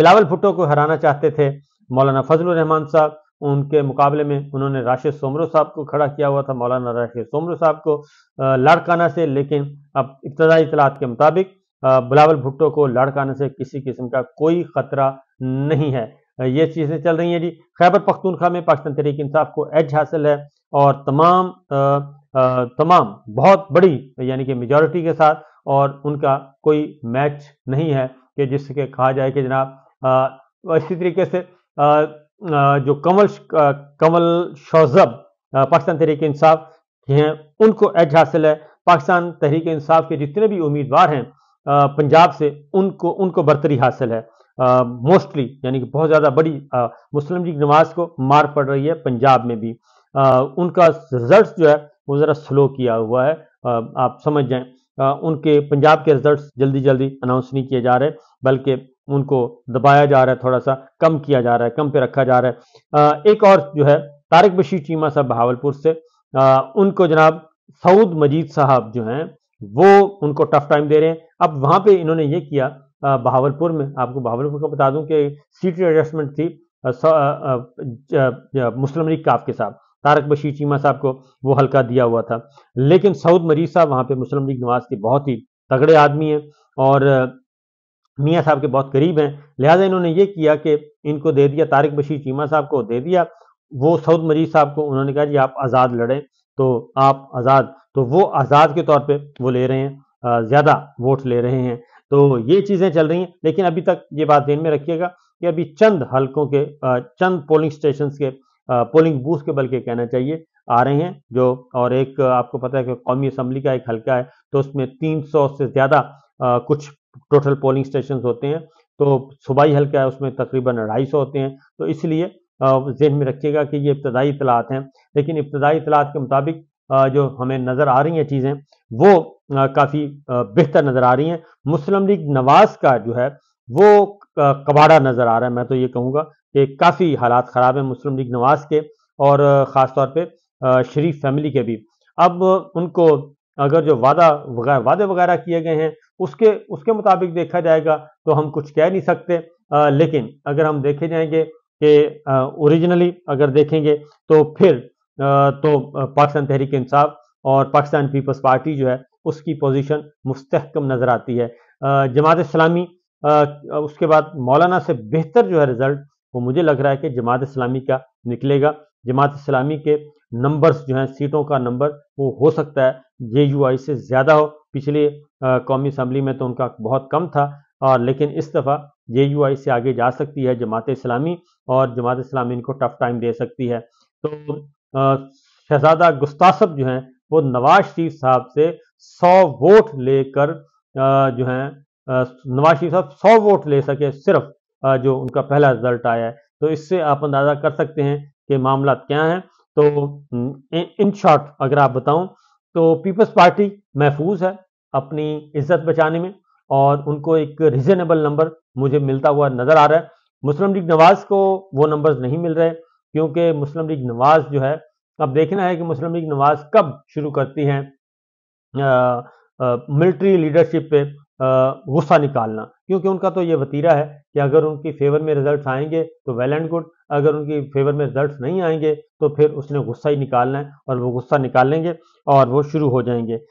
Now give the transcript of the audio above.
बिलावल भुट्टो को हराना चाहते थे मौलाना फजल रहमान साहब उनके मुकाबले में उन्होंने राशिद सोमरो साहब को खड़ा किया हुआ था मौलाना राशिद सोमरो साहब को लाड़काना से लेकिन अब इब्तदाई इतलात के मुताबिक बिलावल भुट्टो को लाड़काना से किसी किस्म का कोई खतरा नहीं है ये चीज़ें चल रही हैं जी खैबर पख्तूनखा में पाकिस्तान तहरीक इंसाफ को एज हासिल है और तमाम आ, आ, तमाम बहुत बड़ी यानी कि मेजॉरिटी के साथ और उनका कोई मैच नहीं है कि जिसके कहा जाए कि जनाब इसी तरीके से जो कमल कमल शौजब पाकिस्तान तहरीक इंसाफ हैं उनको एज हासिल है पाकिस्तान तहरीक इंसाफ के जितने भी उम्मीदवार हैं पंजाब से उनको उनको बरतरी हासिल है मोस्टली यानी कि बहुत ज़्यादा बड़ी मुस्लिम लीग नमाज को मार पड़ रही है पंजाब में भी आ, उनका रिजल्ट जो है वो ज़रा स्लो किया हुआ है आ, आप समझ जाएं उनके पंजाब के रिजल्ट्स जल्दी जल्दी अनाउंस नहीं किए जा रहे बल्कि उनको दबाया जा रहा है थोड़ा सा कम किया जा रहा है कम पे रखा जा रहा है एक और जो है तारिक बशीर चीमा साहब बहावलपुर से उनको जनाब सऊद मजीद साहब जो हैं वो उनको टफ टाइम दे रहे हैं अब वहां पे इन्होंने ये किया बहावलपुर में आपको बहावलपुर का बता दूं कि सीट एडजस्टमेंट थी मुस्लिम लीग काफ के साथ तारक बशीर चीमा साहब को वो हल्का दिया हुआ था लेकिन सऊद मरीज साहब वहाँ पे मुस्लिम लीग नवाज के बहुत ही तगड़े आदमी हैं और मियाँ साहब के बहुत करीब हैं लिहाजा इन्होंने ये किया कि इनको दे दिया तारक बशीर चीमा साहब को दे दिया वो सऊद मरीज साहब को उन्होंने कहा जी आप आज़ाद लड़ें तो आप आज़ाद तो वो आज़ाद के तौर पर वो ले रहे हैं ज़्यादा वोट ले रहे हैं तो ये चीज़ें चल रही हैं लेकिन अभी तक ये बात ध्यान में रखिएगा कि अभी चंद हलकों के चंद पोलिंग स्टेशन के पोलिंग बूथ के बल्कि कहना चाहिए आ रहे हैं जो और एक आपको पता है कि कौमी असम्बली का एक हल्का है तो उसमें 300 से ज़्यादा कुछ टोटल पोलिंग स्टेशन होते हैं तो सूबाई हल्का है उसमें तकरीबन अढ़ाई सौ होते हैं तो इसलिए जहन में रखिएगा कि ये इब्तदाई इतलात हैं लेकिन इब्तदाई इतलात के मुताबिक जो हमें नज़र आ रही हैं चीज़ें वो काफ़ी बेहतर नज़र आ रही हैं मुस्लिम लीग नवाज का जो है वो कबाड़ा नज़र आ रहा है मैं तो ये कहूँगा कि काफ़ी हालात ख़राब हैं मुस्लिम लीग नवाज के और ख़ास तौर पर शरीफ फैमिली के भी अब उनको अगर जो वादा वगैरह वादे वगैरह किए गए हैं उसके उसके मुताबिक देखा जाएगा तो हम कुछ कह नहीं सकते आ, लेकिन अगर हम देखे जाएंगे कि ओरिजिनली अगर देखेंगे तो फिर आ, तो पाकिस्तान तहरीक इंसाफ और पाकिस्तान पीपल्स पार्टी जो है उसकी पोजीशन मुस्तकम नज़र आती है जमात इस्लामी उसके बाद मौलाना से बेहतर जो है रिज़ल्ट वो मुझे लग रहा है कि जमात इस्लामी का निकलेगा जमात इस्लामी के नंबर्स जो हैं सीटों का नंबर वो हो सकता है जे यू आई से ज़्यादा हो पिछले कौमी असम्बली में तो उनका बहुत कम था और लेकिन इस दफ़ा जे यू आई से आगे जा सकती है जमात इस्लामी और जमात इस्लामी इनको टफ टाइम दे सकती है तो शहजादा गुस्तासब जो हैं वो नवाज शरीफ साहब से सौ वोट लेकर जो हैं नवाज शरीफ साहब सौ वोट ले सके सिर्फ जो उनका पहला रिजल्ट आया है तो इससे आप अंदाजा कर सकते हैं कि मामला क्या है तो इन शॉर्ट अगर आप बताऊं तो पीपल्स पार्टी महफूज है अपनी इज्जत बचाने में और उनको एक रीजनेबल नंबर मुझे मिलता हुआ नजर आ रहा है मुस्लिम लीग नवाज को वो नंबर्स नहीं मिल रहे क्योंकि मुस्लिम लीग नवाज जो है अब देखना है कि मुस्लिम लीग नवाज कब शुरू करती है मिलिट्री लीडरशिप पे गुस्सा निकालना क्योंकि उनका तो ये वतीरा है कि अगर उनकी फेवर में रिजल्ट्स आएंगे तो वेल एंड गुड अगर उनकी फेवर में रिजल्ट्स नहीं आएंगे तो फिर उसने गुस्सा ही निकालना है और वो गुस्सा निकालेंगे और वो शुरू हो जाएंगे